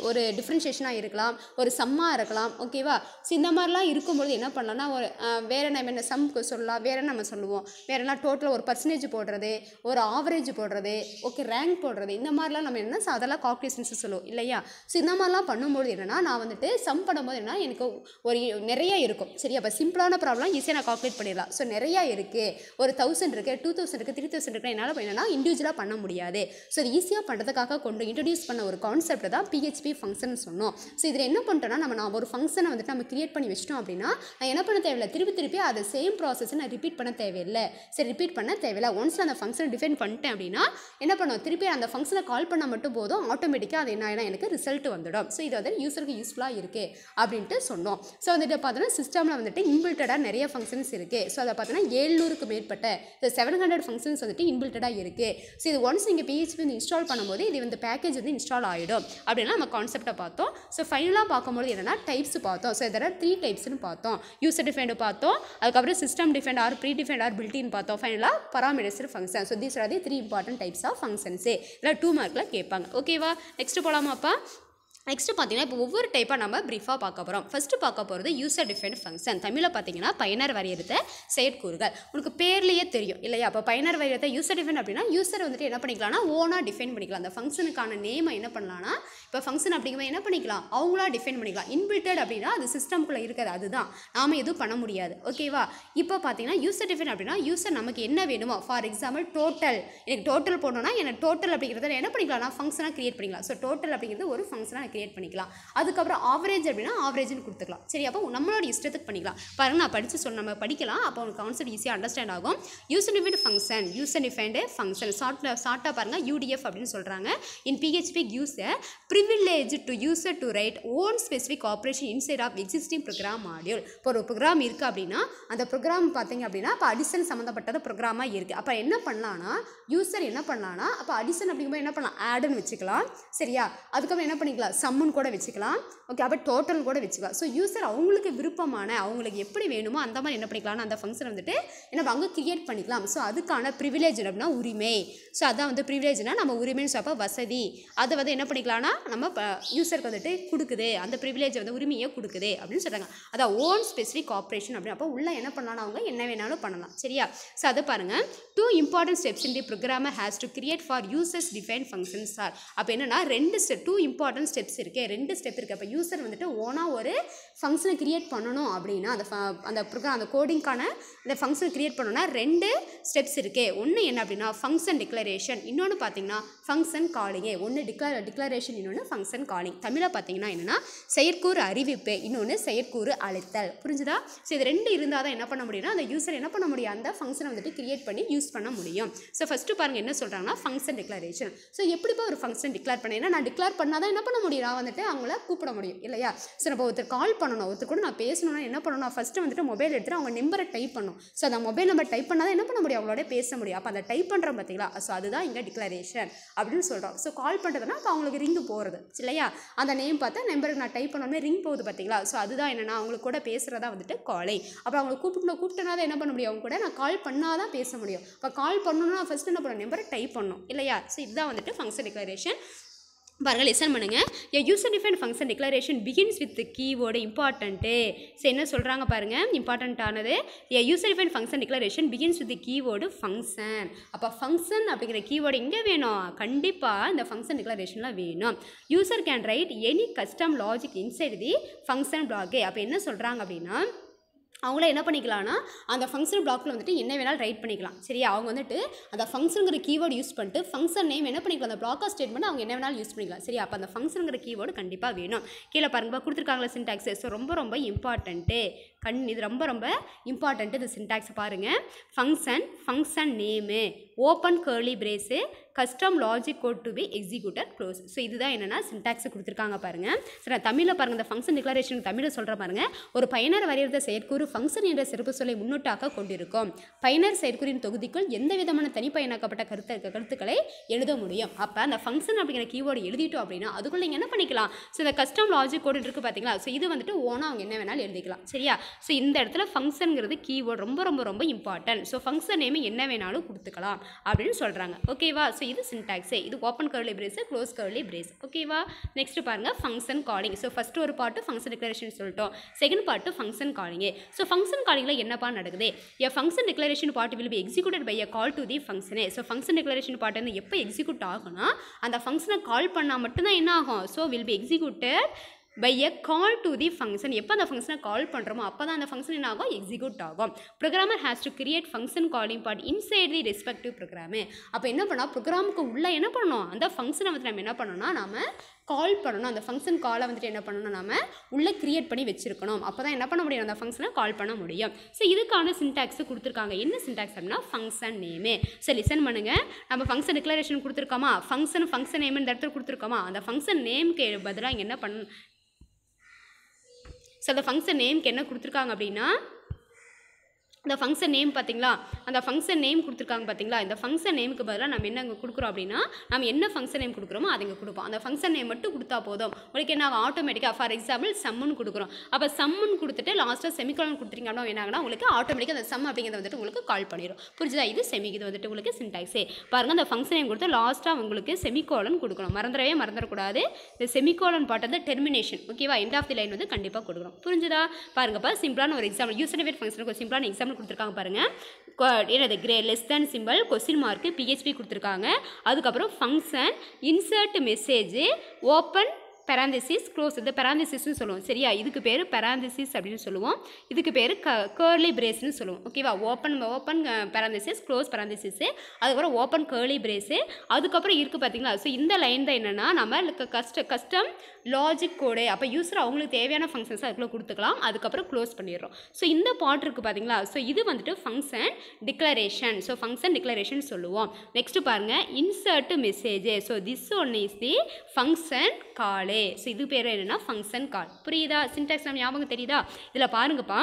ஒரு ஒரு டிஃப்ரென்ஷியேஷனாக இருக்கலாம் ஒரு சம்மாக இருக்கலாம் ஓகேவா ஸோ இந்த மாதிரிலாம் இருக்கும்போது என்ன பண்ணலாம்னா ஒரு வேறு நம்ம என்ன சம் சொல்லலாம் வேறு நம்ம சொல்லுவோம் வேறுனா டோட்டலாக ஒரு பர்சன்டேஜ் போடுறது ஒரு ஆவரேஜ் போடுறது ஓகே ரேங்க் போடுறது இந்த மாதிரிலாம் நம்ம என்ன அதெல்லாம் கால்குலேஷன்ஸ் சொல்லுவோம் இல்லையா ஸோ இந்த மாதிரிலாம் பண்ணும்போது என்னென்னா நான் வந்துட்டு சம் பண்ணும்போது என்ன எனக்கு ஒரு நிறைய இருக்கும் சரி அப்போ சிம்பிளான ப்ராப்ளம் ஈஸியாக நான் கால்குலேட் பண்ணிடலாம் ஸோ நிறைய நிறையா இருக்குது ஒரு தௌசண்ட் இருக்குது டூ தௌசண்ட் இருக்குது த்ரீ தௌசண்ட் இருக்குது என்னால் என்னென்னா இண்டிவிஜுவலாக பண்ண முடியாது ஸோ இது ஈஸியாக பண்ணுறதுக்காக கொண்டு இன்ட்ரடியூஸ் பண்ண ஒரு கான்செப்ட் தான் பிஹெச்பி ஃபங்க்ஷன் சொன்னோம் ஸோ இதில் என்ன பண்ணிட்டோம்னா நம்ம நான் ஒரு ஃபங்க்ஷனை வந்துட்டு நம்ம கிரியேட் பண்ணி வச்சிட்டோம் அப்படின்னா நான் என்ன பண்ண தேவையில்லை திருப்பி திருப்பி அதை சேம் ப்ராசஸ் நான் ரிப்பீட் பண்ண தேவையில்லை சரி ரிப்பீட் பண்ண தேவையில்லை ஒன்ஸ் அந்த ஃபங்க்ஷனை டிஃபைன் பண்ணிட்டேன் அப்படின்னா என்ன பண்ணுவோம் திருப்பி அந்த ஃபங்க்ஷனை கால் பண்ணால் மட்டும் போதும் ஆட்டோமேட்டிக்காக அது என்ன ஆகிடும் எனக்கு ரிசல்ட் வந்துடும் ஸோ இது வந்து யூஸருக்கு யூஸ்ஃபுல்லாக இருக்குது அப்படின்ட்டு சொன்னோம் ஸோ வந்துட்டு பார்த்தோன்னா சிஸ்டமில் வந்துட்டு இன்பில்டடாக நிறைய ஃபங்க்ஷன்ஸ் இருக்குது ஸோ அதை பார்த்தோன்னா ஏழ்நூறுக்கு மேற்பட்ட இந்த செவன் ஹண்ட்ரட் ஃபங்க்ஷன்ஸ் வந்துட்டு இன்பில்டடாக இருக்குது ஸோ இது ஒன்ஸ் நீங்கள் பிஹெச்பி வந்து இன்ஸ்டால் பண்ணும்போது இது வந்து பேக்கேஜ் வந்து இன்ஸ்டால் ஆகிடும் அப்படின்னா நம்ம கான்செப்டை பார்த்தோம் ஸோ ஃபைனலாக பார்க்கும்போது என்னென்னா டைப்ஸ் பார்த்தோம் ஸோ இதெல்லாம் த்ரீ டைப்ஸ்னு பார்த்தோம் யூசர் டிஃபைண்டு பார்த்தோம் அதுக்கப்புறம் system defined or predefined or பில்டின்னு பார்த்தோம் ஃபைனலாக பராமரிசர் function so these are the three important types of functions இதெல்லாம் டூ மார்க்கில் கேட்பாங்க ஓகேவா நெக்ஸ்ட் போகலாமாப்பா நெக்ஸ்ட் பார்த்தீங்கன்னா இப்போ ஒவ்வொரு டைப்பாக நம்ம ப்ரீஃபாக பார்க்க போகிறோம் ஃபஸ்ட்டு பார்க்க போகிறது யூசர் டிஃபைன் ஃபங்க்ஷன் தமிழில் பார்த்தீங்கன்னா பயனர் வரையறுத்த செயற்கூறுகள் உனக்கு பேர்லேயே தெரியும் இல்லையா அப்போ பயனர் வரையறுத்த யூசர் டிஃபைன் அப்படின்னா யூசர் வந்துட்டு என்ன பண்ணிக்கலாம்னா ஓனாக டிஃபைன் பண்ணிக்கலாம் அந்த ஃபங்க்ஷனுக்கான நேமை என்ன பண்ணலாம்னா இப்போ ஃபங்க்ஷன் அப்படிங்கிற என்ன பண்ணிக்கலாம் அவங்களா டிஃபைன் பண்ணிக்கலாம் இன்பில்டட் அப்படின்னா அது சிஸ்டம்குள்ளே இருக்கிறது அதுதான் நாம் எதுவும் பண்ண முடியாது ஓகேவா இப்போ பார்த்தீங்கன்னா யூசர் டிஃபைன் அப்படின்னா யூசர் நமக்கு என்ன வேணுமோ ஃபார் எக்ஸாம்பிள் டோட்டல் எனக்கு டோட்டல் போடணும்னா எனக்கு டோட்டல் அப்படிங்கிறத என்ன பண்ணிக்கலாம்னா ஃபங்க்ஷனாக க்ரியேட் பண்ணிக்கலாம் ஸோ டோட்டல் அப்படிங்கிறது ஒரு ஃபங்க்ஷனாக கிரியேட் பண்ணிக்கலாம் அதுக்கப்புறம் ஆவரேஜ் அப்படின்னா ஆவரேஜ்னு கொடுத்துக்கலாம் சரி அப்போ நம்மளோட இஷ்டத்துக்கு பண்ணிக்கலாம் பாருங்க நான் படித்து சொன்ன நம்ம படிக்கலாம் அப்போ உனக்கு கான்செப்ட் ஈஸியாக அண்டர்ஸ்டாண்ட் ஆகும் use and defined function use and defined function ஷார்ட்டில் ஷார்ட்டாக பாருங்கள் யூடிஎஃப் அப்படின்னு சொல்கிறாங்க in PHP use a privilege to user to write own specific operation inside of existing program module இப்போ ஒரு ப்ரோக்ராம் இருக்குது அப்படின்னா அந்த ப்ரோக்ராம் பார்த்தீங்க அப்படின்னா இப்போ அடிஷன் சம்மந்தப்பட்டது ப்ரோக்ராமாக இருக்குது அப்போ என்ன பண்ணலான்னா யூசர் என்ன பண்ணலான்னா அப்போ அடிஷன் அப்படிங்கும்போது என்ன பண்ணலாம் ஆடுன்னு வச்சுக்கலாம் சரியா அதுக்கப்புறம் என்ன பண்ணிக்கலாம் சம்முன்னு கூட வச்சுக்கலாம் ஓகே அப்போ டோட்டல் கூட வச்சுக்கலாம் ஸோ யூசர் அவங்களுக்கு விருப்பமான அவங்களுக்கு எப்படி வேணுமோ அந்த மாதிரி என்ன பண்ணிக்கலாம்னு அந்த ஃபங்க்ஷன் வந்துட்டு என்ன அங்கே கிரியேட் பண்ணிக்கலாம் ஸோ அதுக்கான ப்ரிவிலேஜ் அப்படின்னா உரிமை ஸோ அதான் வந்து ப்ரிவிலேஜ்னா நம்ம உரிமைன்னு சொல்லப்போ வசதி அதை வந்து என்ன பண்ணிக்கலாம்னா நம்ம யூசருக்கு வந்துட்டு கொடுக்குது அந்த ப்ரிவிலேஜ் வந்து உரிமையை கொடுக்குது அப்படின்னு சொல்கிறாங்க அதான் ஓன் ஸ்பெசிஃபிக் ஆப்ரேஷன் அப்படின்னு அப்போ உள்ளே என்ன பண்ணலாம் அவங்க என்ன வேணாலும் பண்ணலாம் சரியா ஸோ அதை பாருங்கள் two important steps in the programmer has to create for users define functions sir அப்போ என்னென்னா ரெண்டு step two important steps steps இருக்குது ரெண்டு ஸ்டெப் இருக்குது அப்போ யூசர் வந்துட்டு ஓனாக ஒரு ஃபங்க்ஷனை க்ரியேட் பண்ணணும் அப்படின்னா அந்த அந்த ப்ரோக்ராம் அந்த கோடிங்க்கான இந்த ஃபங்க்ஷன் க்ரியேட் பண்ணணும்னா ரெண்டு ஸ்டெப்ஸ் இருக்குது ஒன்று என்ன அப்படின்னா ஃபங்க்ஷன் டிக்ளரேஷன் இன்னொன்று பார்த்தீங்கன்னா ஃபங்க்ஷன் காலிங்கே ஒன்று டிக்ளர் டிக்ளரேஷன் இன்னொன்று ஃபங்க்ஷன் காலிங் தமிழாக பார்த்தீங்கன்னா என்னென்னா செயற்கூறு அறிவிப்பு இன்னொன்று செயற்கூறு அழைத்தல் புரிஞ்சுதா ஸோ இது ரெண்டு இருந்தால் தான் என்ன பண்ண முடியும்னா அந்த யூசர் என்ன பண்ண முடியும் அந்த ஃபங்க்ஷனை வந்துட்டு கிரியேட் பண்ணி யூஸ் பண்ண முடியும் ஸோ ஃபஸ்ட்டு பாருங்கள் என்ன சொல்கிறாங்கன்னா ஃபங்க்ஷன் டிக்ளரேஷன் ஸோ எப்படிப்பா ஒரு ஃபங்க்ஷன் டிக்ளேர் பண்ணேன்னா நான் டிக்ளேர் பண்ணால் தான் என்ன பண்ண முடியும் நான் வந்துட்டு அவங்கள கூப்பிட முடியும் இல்லையா ஸோ நம்ம ஒருத்தர் கால் பண்ணணும் ஒருத்தர் கூட நான் பேசணும்னா என்ன பண்ணணும் ஃபஸ்ட்டு வந்துட்டு மொபைல் எடுத்துகிட்டு அவங்க நம்பரை டைப் பண்ணணும் ஸோ அந்த மொபைல் நம்பர் டைப் பண்ணால் என்ன பண்ண முடியும் அவங்களோட பேச முடியும் அப்போ அந்த டைப் பண்ணுறோம் பார்த்தீங்களா ஸோ அதுதான் இங்கே டிக்ளரேஷன் அப்படின்னு சொல்கிறோம் ஸோ கால் பண்ணுறதுனா அப்போ அவங்களுக்கு ரிங்கு போகிறது இல்லையா அந்த நேம் பார்த்தா நம்பருக்கு நான் டைப் பண்ணோன்னே ரிங் போகுது பார்த்தீங்களா ஸோ அதுதான் என்னென்னா அவங்களுக்கு கூட பேசுகிறதா வந்துட்டு காலை அப்புறம் அவங்களை கூப்பிட்டு கூப்பிட்டனா என்ன பண்ண முடியும் அவங்க கூட நான் கால் பண்ணால் தான் பேச முடியும் இப்போ கால் பண்ணணும்னா ஃபஸ்ட்டு என்ன பண்ணணும் நம்பரை டைப் பண்ணணும் இல்லையா ஸோ இதுதான் வந்துட்டு ஃபங்க்ஷன் டிக்ளரேஷன் பாருங்கள் லிசன் பண்ணுங்கள் a user define function declaration begins with keyword important so என்ன சொல்கிறாங்க பாருங்கள் இம்பார்ட்டண்ட்டானது a user define function declaration begins with keyword function அப்போ ஃபங்க்ஷன் அப்படிங்கிற கீவோர்டு எங்கே வேணும் கண்டிப்பாக இந்த ஃபங்க்ஷன் டிக்ளரேஷனில் வேணும் user can write any custom logic inside the function block அப்போ என்ன சொல்கிறாங்க அப்படின்னா அவங்கள என்ன பண்ணிக்கலாம்னா அந்த ஃபங்க்ஷன் பிளாக்கில் வந்துட்டு என்ன வேணாலும் ரைட் பண்ணிக்கலாம் சரியா அவங்க வந்துட்டு அந்த ஃபங்க்ஷனுங்கிற கீவேர்டு யூஸ் பண்ணிட்டு ஃபங்க்ஷன் நேம் என்ன பண்ணிக்கலாம் அந்த பிளாக் ஸ்டேட்மெண்ட் அவங்க என்ன வேணாலும் யூஸ் பண்ணிக்கலாம் சரியா அப்போ அந்த ஃபங்க்ஷனுங்கிற கீவேர்டு கண்டிப்பாக வேணும் கீழே பாருங்கப்பா கொடுத்துருக்காங்களா சின்டாக்ஸ் ஸோ ரொம்ப ரொம்ப இம்பார்ட்டண்ட்டு கண் இது ரொம்ப ரொம்ப இம்பார்ட்டண்ட்டு இந்த சின்டாக்ஸை பாருங்கள் function function name open curly brace custom logic code to be executor close so இதுதான் என்னென்னா சின்டாக்ஸை கொடுத்துருக்காங்க பாருங்கள் சரி நான் தமிழில் பாருங்கள் இந்த ஃபங்க்ஷன் டிக்ளரேஷன் தமிழில் சொல்கிற பாருங்கள் ஒரு பயனர் வரையறுத்த செயற்கூறு ஃபங்க்ஷன் என்ற சிறப்பு சொல்லை முன்னோட்டாக கொண்டிருக்கும் பயனர் செயற்கூறின் தொகுதிக்குள் எந்த விதமான தனிப்பயனாக்கப்பட்ட கருத்து கருத்துக்களை எழுத முடியும் அப்போ அந்த ஃபங்க்ஷன் அப்படிங்கிற கீவேர்டு எழுதிட்டோம் அப்படின்னா அதுக்குள்ளே நீங்கள் என்ன பண்ணிக்கலாம் ஸோ இந்த கஸ்டம் லாஜிக் கோடு இருக்குது பார்த்தீங்களா ஸோ இது வந்துட்டு ஓனாக அவங்க என்ன வேணாலும் எழுதிக்கலாம் சரியா ஸோ இந்த இடத்துல ஃபங்க்ஷனுங்கிறது கீவேர்டு ரொம்ப ரொம்ப ரொம்ப இம்பார்ட்டன்ட் ஸோ ஃபங்க்ஷன் நேம் என்ன வேணாலும் கொடுத்துக்கலாம் அப்படின்னு சொல்கிறாங்க ஓகேவா ஸோ இது சின்டாக்ஸே இது open curly brace close curly brace ஓகேவா நெக்ஸ்ட் பாருங்கள் ஃபங்க்ஷன் காலிங் ஸோ ஃபஸ்ட்டு ஒரு பாட்டு ஃபங்க்ஷன் டிக்ளரேஷன் சொல்லிட்டோம் செகண்ட் பாட்டு ஃபங்க்ஷன் காலிங்கே ஸோ ஃபங்க்ஷன் காலிங்கில் என்னப்பா நடக்குது a function declaration part will be executed by a call to the ஃபங்க்ஷனே so function declaration part வந்து எப்போ எக்ஸிக்யூட் ஆகும்னா அந்த ஃபங்க்ஷனை கால் பண்ணால் மட்டும்தான் என்ன ஆகும் so will be executed by a call to the function எப்போ அந்த ஃபங்க்ஷனை கால் பண்ணுறோமோ அப்போ தான் அந்த ஃபங்க்ஷன் என்ன ஆகும் எக்ஸிக்யூட் ஆகும் programmer has to create function calling part inside the respective program அப்போ என்ன பண்ணோம் ப்ரோக்ராமுக்கு உள்ளே என்ன பண்ணணும் அந்த ஃபங்க்ஷனை வந்து நம்ம என்ன பண்ணணும்னா நம்ம கால் பண்ணணும் அந்த ஃபங்க்ஷன் காலை வந்துட்டு என்ன பண்ணணும் நம்ம உள்ளே க்ரியேட் பண்ணி வச்சிருக்கணும் அப்போ தான் என்ன பண்ண முடியும் அந்த ஃபங்க்ஷனை கால் பண்ண முடியும் ஸோ இதுக்கான சின்டாக்ஸு கொடுத்துருக்காங்க என்ன சின்டாக்ஸ் அப்படின்னா ஃபங்க்ஷன் நேமு ஸோ லிசன் பண்ணுங்கள் நம்ம ஃபங்க்ஷன் டிக்ளரேஷன் கொடுத்துருக்கோமா ஃபங்க்ஷன் ஃபங்க்ஷன் நேம்னு இந்த இடத்துல கொடுத்துருக்கோமா அந்த ஃபங்க்ஷன் நேம்க்கு பதிலாக இங்கே என்ன பண்ண ஸோ அந்த ஃபங்க்ஷன் நேம்க்கு என்ன கொடுத்துருக்காங்க அப்படின்னா இந்த ஃபங்க்ஷன் நேம் பார்த்தீங்களா அந்த ஃபங்க்ஷன் நேம் கொடுத்துருக்காங்க பார்த்தீங்களா இந்த ஃபங்க்ஷன் நேமுக்கு பதிலாக நம்ம என்ன அங்கே கொடுக்குறோம் அப்படின்னா நம்ம என்ன ஃபங்க்ஷன் நேம் கொடுக்குறோமோ அதை இங்கே கொடுப்போம் அந்த ஃபங்க்ஷன் நேம் மட்டும் கொடுத்தா போதும் உங்களுக்கு என்ன ஆகும் ஆட்டோமேட்டிக்காக ஃபார் எக்ஸாம்பிள் சம்முன்னு கொடுக்குறோம் அப்போ சம்முன்னு கொடுத்துட்டு லாஸ்ட்டாக செமிக்கோலன் கொடுத்துருங்க அப்படின்னா உங்களுக்கு ஆட்டோமேட்டிக்காக அந்த சம் அப்படிங்கிறத வந்துட்டு உங்களுக்கு கால் பண்ணிடும் புரிஞ்சுதா இது செமிக்கு இது வந்துட்டு உங்களுக்கு சின்டாக்ஸே பாருங்கள் அந்த ஃபங்க்ஷன் நேம் கொடுத்து லாஸ்ட்டாக உங்களுக்கு செமிகோலன் கொடுக்கணும் மறந்துடவே மறந்துடக்கூடாது இந்த செமிகோலன் பாட்டு வந்து டெர்மினேஷன் ஓகேவா எண்ட் ஆஃப் தி லைன் வந்து கண்டிப்பாக கொடுக்குறோம் புரிஞ்சுதா பாருங்கப்பா சிம்பிளான ஒரு எக்ஸாம்பிள் யூஸ் ஃபங்க்ஷனுக்கு ஒரு சிம்பிளான எக்ஸாம்பிள் கொடுத்துருக்காங்க பாருங்கள் என்னது கிரே less than symbol question mark PHP கொடுத்துருக்காங்க அதுக்கப்புறம் function insert message open parenthesis close இந்த பெராந்தசிஸ்னு சொல்லுவோம் சரியா இதுக்கு பேர் பெராந்தசிஸ் அப்படின்னு சொல்லுவோம் இதுக்கு பேர் க கேர்லி பிரேஸ்னு சொல்லுவோம் ஓகேவா open open parenthesis close parenthesis அதுக்கப்புறம் ஓப்பன் கேர்லி பிரேஸு அதுக்கப்புறம் இருக்குது பார்த்தீங்களா ஸோ இந்த லைன் தான் என்னென்னா நம்ம கஸ்ட கஸ்டம் லாஜிக் கோடு அப்போ யூஸர் அவங்களுக்கு தேவையான ஃபங்க்ஷன்ஸ் அதுக்குள்ளே கொடுத்துக்கலாம் அதுக்கப்புறம் க்ளோஸ் பண்ணிடுறோம் ஸோ இந்த பார்ட் இருக்குது பார்த்தீங்களா ஸோ இது வந்துட்டு function declaration so function declaration சொல்லுவோம் நெக்ஸ்ட் பாருங்கள் insert message so this one is the function call so இது பேர் என்னென்னா ஃபங்க்ஷன் கால் புரியுதா சின்டாக்ஸ் நம்ம ஞாபகம் தெரியுதா இதில் பாருங்கப்பா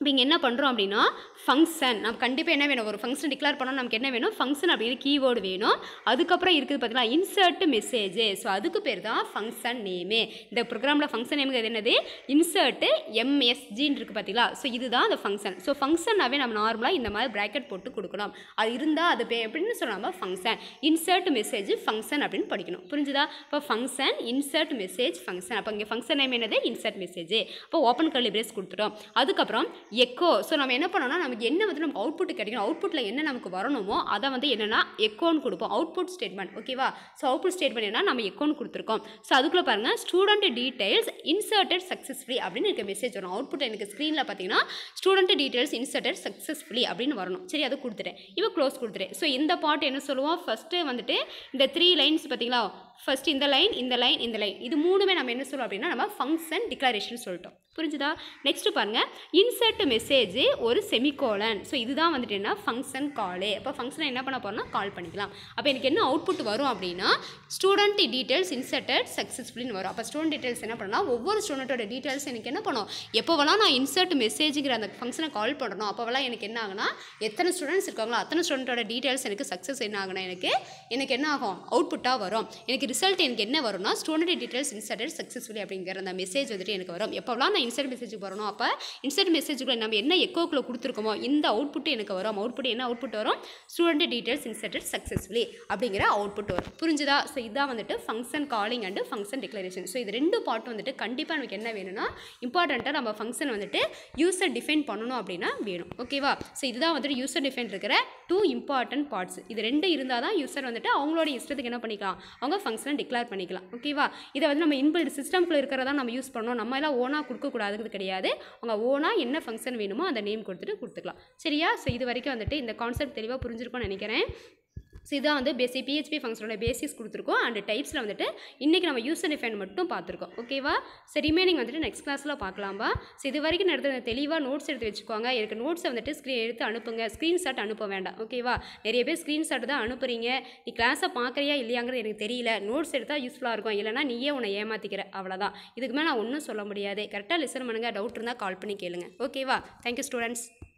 இப்போ இங்கே என்ன பண்ணுறோம் அப்படின்னா ஃபங்க்ஷன் நம்ம கண்டிப்பாக என்ன வேணும் ஒரு ஃபங்க்ஷன் டிக்ளேர் பண்ணோம் நமக்கு என்ன வேணும் ஃபங்க்ஷன் அப்படின்னு கீவேர்டு வேணும் அதுக்கப்புறம் இருக்குது பார்த்தீங்கன்னா இன்சர்ட் மெசேஜ் ஸோ அதுக்கு பேர் தான் ஃபங்க்ஷன் நேமு இந்த ப்ரோக்ராமில் ஃபங்க்ஷன் நேமுக்கு அது என்னது இன்சர்ட்டு எம்எஸ்ஜின்னு இருக்குது பார்த்தீங்களா ஸோ இதுதான் அந்த ஃபங்க்ஷன் ஸோ ஃபங்க்ஷன்னாவே நம்ம நார்மலாக இந்த மாதிரி ப்ராக்கெட் போட்டு கொடுக்கணும் அது இருந்தால் அது பே எப்படின்னு சொல்லாமல் ஃபங்க்ஷன் இன்சர்ட் மெசேஜ் ஃபங்க்ஷன் அப்படின்னு படிக்கணும் புரிஞ்சுதா இப்போ ஃபங்க்ஷன் இன்சர்ட் மெசேஜ் ஃபங்க்ஷன் அப்போ இங்கே ஃபங்க்ஷன் நேம் என்னது இன்சர்ட் மெசேஜ் இப்போ ஓப்பன் கர்லி பிரேஸ் கொடுத்துட்டோம் அதுக்கப்புறம் எக்கோ ஸோ நம்ம என்ன பண்ணோம்னா நமக்கு என்ன வந்து நமக்கு அவுட்புட் கிடைக்கணும் அவுட்புட்டில் என்ன நமக்கு வரணுமோ அதை வந்து என்னென்னா எக்கோன்னு கொடுப்போம் அவுட்புட் ஸ்டேட்மெண்ட் ஓகேவா ஸோ அவுட்புட் ஸ்டேட்மெண்ட் என்ன நம்ம எக்கோன்னு கொடுத்துருக்கோம் ஸோ அதுக்குள்ளே பாருங்கள் ஸ்டூடெண்ட் டீட்டெயில்ஸ் இன்சர்டட் சக்ஸஸ்ஃபுல்லி அப்படின்னு எனக்கு மெசேஜ் வரும் அவுட்புட் எனக்கு ஸ்க்ரீனில் பார்த்தீங்கன்னா ஸ்டூடெண்ட் டீட்டெயில்ஸ் இன்சர்டட் சக்ஸஸ்ஃபுல்லி அப்படின்னு வரணும் சரி அதை கொடுத்துட்டேன் இவ்வளோ க்ளோஸ் கொடுத்துட்டேன் ஸோ இந்த பாட்டு என்ன சொல்லுவோம் ஃபஸ்ட்டு வந்துட்டு இந்த த்ரீ லைன்ஸ் பார்த்தீங்களா ஃபஸ்ட் இந்த லைன் இந்த லைன் இந்த லைன் இது மூணுமே நம்ம என்ன சொல்லுவோம் அப்படின்னா நம்ம ஃபங்க்ஷன் டிக்ளரேஷன் சொல்லிட்டோம் புரிஞ்சுதா நெக்ஸ்ட்டு பாருங்கள் இன்சர்ட் மெசேஜ் ஒரு செமிகோலன் ஸோ இதுதான் வந்துட்டு என்ன ஃபங்க்ஷன் காலு அப்போ ஃபங்க்ஷனை என்ன பண்ண போகிறோம்னா கால் பண்ணிக்கலாம் அப்போ எனக்கு என்ன அவுட்புட் வரும் அப்படின்னா ஸ்டூடெண்ட் டீட்டெயில்ஸ் இன்சர்ட்டட் சக்ஸஸ்ஃபுல்னு வரும் அப்போ ஸ்டூடெண்ட் டீட்டெயில்ஸ் என்ன பண்ணலாம் ஒவ்வொரு ஸ்டூடெண்ட்டோட டீட்டெயில்ஸ் எனக்கு என்ன எப்போ எப்போவெல்லாம் நான் இன்சர்ட் மெசேஜுங்கிற அந்த ஃபங்க்ஷனை கால் பண்ணுறோம் அப்போவெல்லாம் எனக்கு என்ன ஆகுனா எத்தனை ஸ்டூடெண்ட்ஸ் இருக்காங்களோ அத்தனை ஸ்டூடெண்ட்டோட டீட்டெயில்ஸ் எனக்கு சக்ஸஸ் என்ன ஆகுனா எனக்கு எனக்கு என்ன ஆகும் அவுட்புட்டாக வரும் எனக்கு ரிசல்ட் எனக்கு என்ன வரும்னா ஸ்டூடெண்ட் டீட்டெயில்ஸ் இன்சர்ட்டட் சக்ஸஸ்ஃபுல்லி அப்படிங்கிற அந்த மெசேஜ் வந்துட்டு எனக்கு வரும் எப்போவெல்லாம் நான் நான் மெசேஜ் மெசேஜுக்கு வரணும் அப்போ இன்சர்ட் மெசேஜுக்குள்ளே நம்ம என்ன எக்கோக்குள்ளே கொடுத்துருக்கோமோ இந்த அவுட்புட்டு எனக்கு வரும் அவுட்புட் என்ன அவுட்புட் வரும் ஸ்டூடெண்ட் டீட்டெயில்ஸ் இன்சர்டட் சக்ஸஸ்ஃபுல்லி அப்படிங்கிற அவுட்புட் வரும் புரிஞ்சுதா ஸோ இதான் வந்துட்டு function calling and function declaration so இது ரெண்டு பார்ட் வந்துட்டு கண்டிப்பாக நமக்கு என்ன வேணும்னா இம்பார்ட்டண்ட்டாக நம்ம ஃபங்க்ஷன் வந்துட்டு யூஸர் டிஃபைன் பண்ணணும் அப்படின்னா வேணும் ஓகேவா ஸோ இதுதான் வந்துட்டு யூசர் டிஃபைன் இருக்கிற டூ இம்பார்ட்டன்ட் பார்ட்ஸ் இது ரெண்டு இருந்தால் தான் யூசர் வந்துட்டு அவங்களோட இஷ்டத்துக்கு என்ன பண்ணிக்கலாம் அவங்க ஃபங்க்ஷனை டிக்ளேர் பண்ணிக்கலாம் ஓகேவா இதை வந்து நம்ம இன்பில் சிஸ்டம்குள்ளே இருக்கிறதா நம்ம யூஸ் பண்ணணும் நம்ம எல்லாம் ஓனாக கொடுக்க கொடுக்கக்கூடாதுங்கிறது கிடையாது அவங்க ஓனாக என்ன ஃபங்க்ஷன் வேணுமோ அந்த நேம் கொடுத்துட்டு கொடுத்துக்கலாம் சரியா ஸோ இது வரைக்கும் வந்துட்டு இந்த கான்செப்ட் தெளிவாக புரிஞ்சிருக்கும்னு நினைக்கிறேன் ஸோ இதான் வந்து பேசிக் பிஹெச்பி ஃபங்க்ஷனோட பேசிக்ஸ் கொடுத்துருக்கோம் அண்ட் டைப்ஸில் வந்துட்டு இன்றைக்கி நம்ம யூஸ் அண்ட் டிஃபைன் மட்டும் பார்த்துருக்கோம் ஓகேவா சரி ரிமைனிங் வந்துட்டு நெக்ஸ்ட் கிளாஸில் பார்க்கலாம்பா ஸோ இது வரைக்கும் நடந்த தெளிவாக நோட்ஸ் எடுத்து வச்சுக்கோங்க எனக்கு நோட்ஸை வந்துட்டு ஸ்க்ரீன் எடுத்து அனுப்புங்க ஸ்க்ரீன்ஷாட் அனுப்ப வேண்டாம் ஓகேவா நிறைய பேர் ஸ்க்ரீன்ஷாட் தான் அனுப்புகிறீங்க நீ கிளாஸை பார்க்குறியா இல்லையாங்கிறது எனக்கு தெரியல நோட்ஸ் எடுத்தால் யூஸ்ஃபுல்லாக இருக்கும் இல்லைனா நீயே உன்னை ஏமாற்றிக்கிற அவ்வளோதான் இதுக்கு மேலே நான் ஒன்றும் சொல்ல முடியாது கரெக்டாக லிசன் பண்ணுங்கள் டவுட் இருந்தால் கால் பண்ணி கேளுங்க ஓகேவா தேங்க்யூ ஸ்டூடெண்ட்ஸ்